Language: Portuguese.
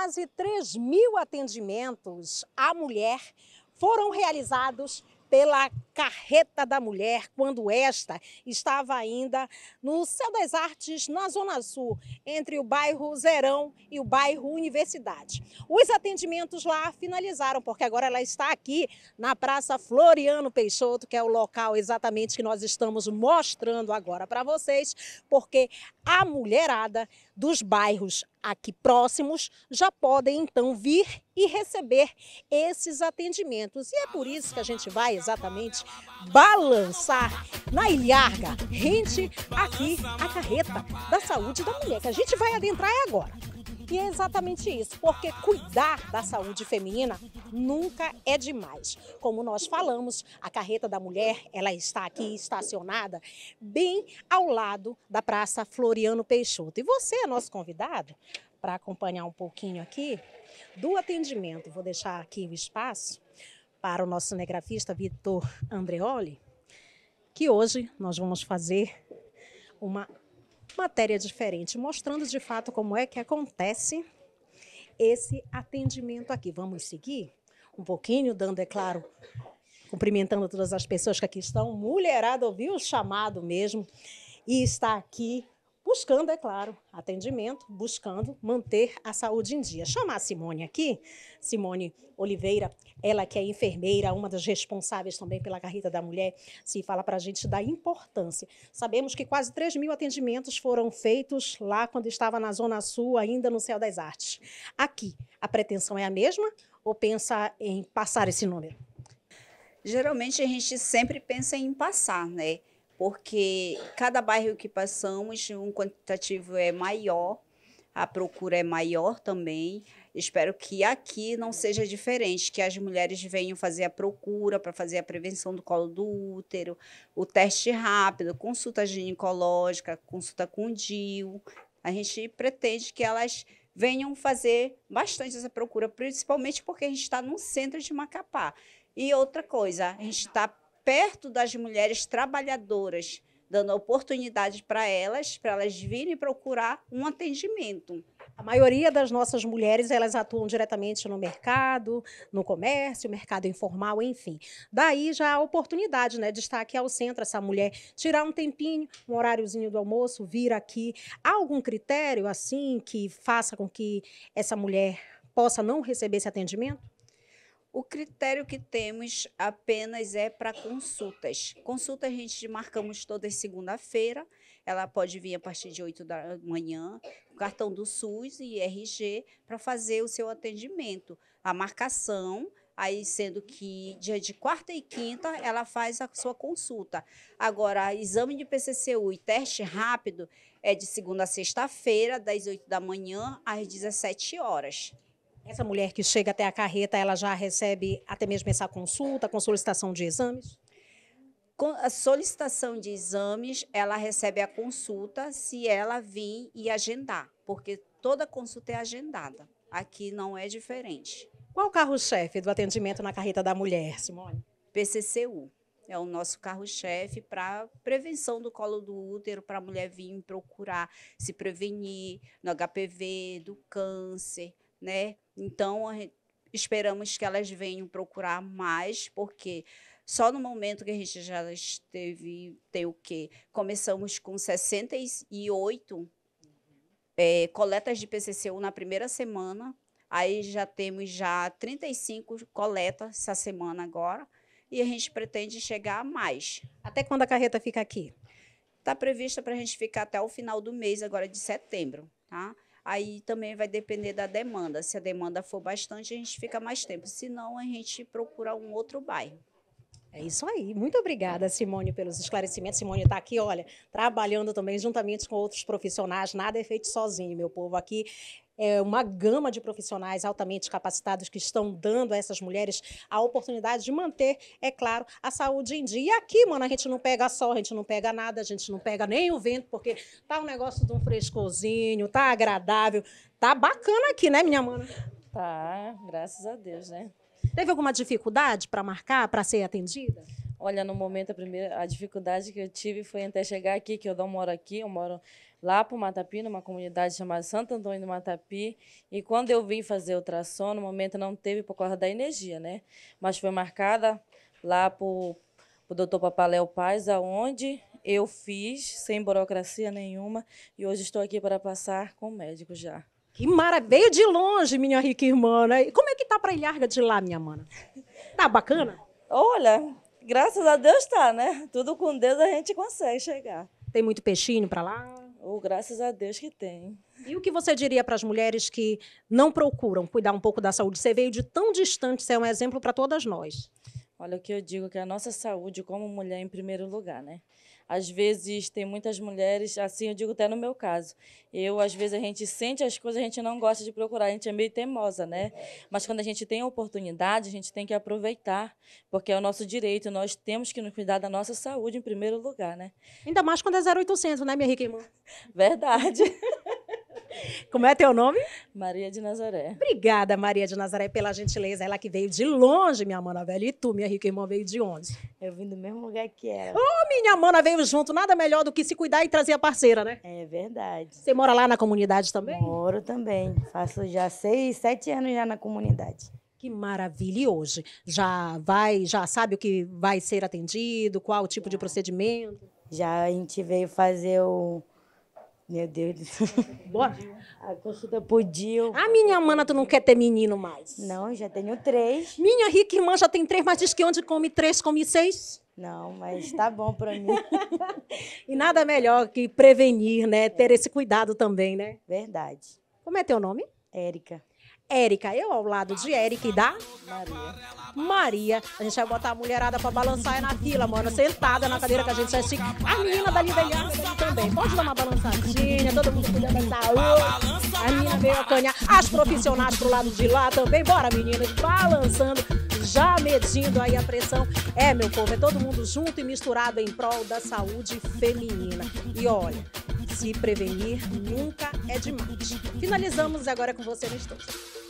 quase 3 mil atendimentos à mulher foram realizados pela Carreta da Mulher, quando esta estava ainda no Céu das Artes, na Zona Sul, entre o bairro Zerão e o bairro Universidade. Os atendimentos lá finalizaram, porque agora ela está aqui na Praça Floriano Peixoto, que é o local exatamente que nós estamos mostrando agora para vocês, porque a mulherada dos bairros aqui próximos já podem então vir e receber esses atendimentos. E é por isso que a gente vai exatamente balançar na Ilharga, rente aqui a carreta da saúde da mulher, que a gente vai adentrar agora. E é exatamente isso, porque cuidar da saúde feminina nunca é demais. Como nós falamos, a carreta da mulher, ela está aqui estacionada bem ao lado da Praça Floriano Peixoto. E você é nosso convidado para acompanhar um pouquinho aqui do atendimento. Vou deixar aqui o espaço para o nosso cinegrafista Vitor Andreoli, que hoje nós vamos fazer uma matéria diferente, mostrando de fato como é que acontece esse atendimento aqui. Vamos seguir um pouquinho, dando, é claro, cumprimentando todas as pessoas que aqui estão. Mulherada ouviu o chamado mesmo e está aqui buscando, é claro, atendimento, buscando manter a saúde em dia. Chamar a Simone aqui, Simone Oliveira, ela que é enfermeira, uma das responsáveis também pela Carreta da Mulher, se fala para a gente da importância. Sabemos que quase 3 mil atendimentos foram feitos lá quando estava na Zona Sul, ainda no Céu das Artes. Aqui, a pretensão é a mesma ou pensa em passar esse número? Geralmente a gente sempre pensa em passar, né? porque cada bairro que passamos, um quantitativo é maior, a procura é maior também. Espero que aqui não seja diferente, que as mulheres venham fazer a procura para fazer a prevenção do colo do útero, o teste rápido, consulta ginecológica, consulta com o DIU. A gente pretende que elas venham fazer bastante essa procura, principalmente porque a gente está no centro de Macapá. E outra coisa, a gente está perto das mulheres trabalhadoras, dando oportunidade para elas, para elas virem procurar um atendimento. A maioria das nossas mulheres, elas atuam diretamente no mercado, no comércio, mercado informal, enfim. Daí já a oportunidade, né, de estar aqui ao centro, essa mulher tirar um tempinho, um horáriozinho do almoço, vir aqui. Há algum critério, assim, que faça com que essa mulher possa não receber esse atendimento? O critério que temos apenas é para consultas. Consulta a gente marcamos toda segunda-feira. Ela pode vir a partir de 8 da manhã, cartão do SUS e RG, para fazer o seu atendimento. A marcação, aí sendo que dia de quarta e quinta ela faz a sua consulta. Agora, exame de PCCU e teste rápido é de segunda a sexta-feira, das 8 da manhã às 17 horas. Essa mulher que chega até a carreta, ela já recebe até mesmo essa consulta, com solicitação de exames? Com a solicitação de exames, ela recebe a consulta se ela vir e agendar, porque toda consulta é agendada. Aqui não é diferente. Qual o carro-chefe do atendimento na carreta da mulher, Simone? PCCU. É o nosso carro-chefe para prevenção do colo do útero, para a mulher vir procurar se prevenir no HPV, do câncer, né? Então, esperamos que elas venham procurar mais, porque só no momento que a gente já esteve, tem o quê? Começamos com 68 uhum. é, coletas de PCCU na primeira semana, aí já temos já 35 coletas essa semana agora, e a gente pretende chegar a mais. Até quando a carreta fica aqui? Está prevista para a gente ficar até o final do mês, agora de setembro, tá? Aí também vai depender da demanda. Se a demanda for bastante, a gente fica mais tempo. Se não, a gente procura um outro bairro. É isso aí. Muito obrigada, Simone, pelos esclarecimentos. Simone está aqui, olha, trabalhando também juntamente com outros profissionais. Nada é feito sozinho, meu povo. Aqui é, uma gama de profissionais altamente capacitados que estão dando a essas mulheres a oportunidade de manter, é claro, a saúde em dia. E aqui, mano, a gente não pega sol, a gente não pega nada, a gente não pega nem o vento, porque tá um negócio de um frescozinho, tá agradável, tá bacana aqui, né, minha mana? Tá, graças a Deus, né? Teve alguma dificuldade para marcar, para ser atendida? Olha, no momento, a primeira a dificuldade que eu tive foi até chegar aqui, que eu não moro aqui, eu moro lá para o Matapi, numa comunidade chamada Santo Antônio do Matapi. E quando eu vim fazer o ultrassom, no momento não teve por causa da energia, né? Mas foi marcada lá para o doutor Papaléu Paz, aonde eu fiz, sem burocracia nenhuma, e hoje estou aqui para passar com o médico já. Que maravilha! Veio de longe, minha rica irmã. Né? E como é que tá para Ilharga de lá, minha mana? Tá bacana? Olha, Graças a Deus tá, né? Tudo com Deus a gente consegue chegar. Tem muito peixinho para lá? Oh, graças a Deus que tem. E o que você diria para as mulheres que não procuram cuidar um pouco da saúde? Você veio de tão distante, você é um exemplo para todas nós. Olha, o que eu digo é que a nossa saúde como mulher em primeiro lugar, né? Às vezes tem muitas mulheres, assim eu digo até no meu caso. Eu, às vezes, a gente sente as coisas, a gente não gosta de procurar, a gente é meio teimosa, né? Mas quando a gente tem a oportunidade, a gente tem que aproveitar, porque é o nosso direito, nós temos que nos cuidar da nossa saúde em primeiro lugar, né? Ainda mais quando é 0800, né, minha rica irmã? Verdade. Como é teu nome? Maria de Nazaré. Obrigada, Maria de Nazaré, pela gentileza. Ela que veio de longe, minha mana velha. E tu, minha rica irmã, veio de onde? Eu vim do mesmo lugar que ela. Oh, minha mana veio junto. Nada melhor do que se cuidar e trazer a parceira, né? É verdade. Você mora lá na comunidade também? Moro também. Faço já seis, sete anos já na comunidade. Que maravilha! E hoje? Já vai, já sabe o que vai ser atendido? Qual o tipo já. de procedimento? Já a gente veio fazer o meu Deus do céu. Bora. A consulta podia. A ah, minha mana, tu não quer ter menino mais? Não, já tenho três. Minha rica irmã já tem três, mas diz que onde come três, come seis. Não, mas tá bom para mim. e nada melhor que prevenir, né? Ter é. esse cuidado também, né? Verdade. Como é teu nome? Érica. Érica. Eu ao lado de Érica e da Maria. Maria. A gente vai botar a mulherada pra balançar é na fila, mano. Sentada na cadeira que a gente vai estica. A menina da Linda também. Pode dar uma balançadinha, todo mundo cuidando da saúde. A menina veio acanhar. As profissionais pro lado de lá também. Bora, meninas, balançando. Já medindo aí a pressão. É, meu povo, é todo mundo junto e misturado em prol da saúde feminina. E olha, se prevenir nunca é demais. Finalizamos agora com você no